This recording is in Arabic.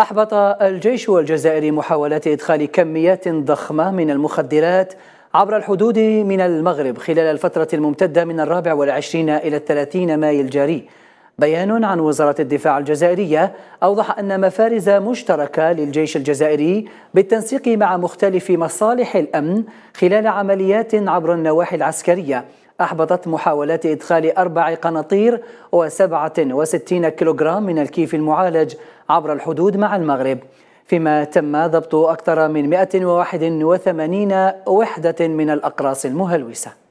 أحبط الجيش الجزائري محاولات إدخال كميات ضخمة من المخدرات عبر الحدود من المغرب خلال الفترة الممتدة من الرابع والعشرين إلى الثلاثين ماي الجاري بيان عن وزارة الدفاع الجزائرية أوضح أن مفارز مشتركة للجيش الجزائري بالتنسيق مع مختلف مصالح الأمن خلال عمليات عبر النواحي العسكرية أحبطت محاولات إدخال أربع قناطير و67 كيلوغرام من الكيف المعالج عبر الحدود مع المغرب فيما تم ضبط أكثر من 181 وحدة من الأقراص المهلوسة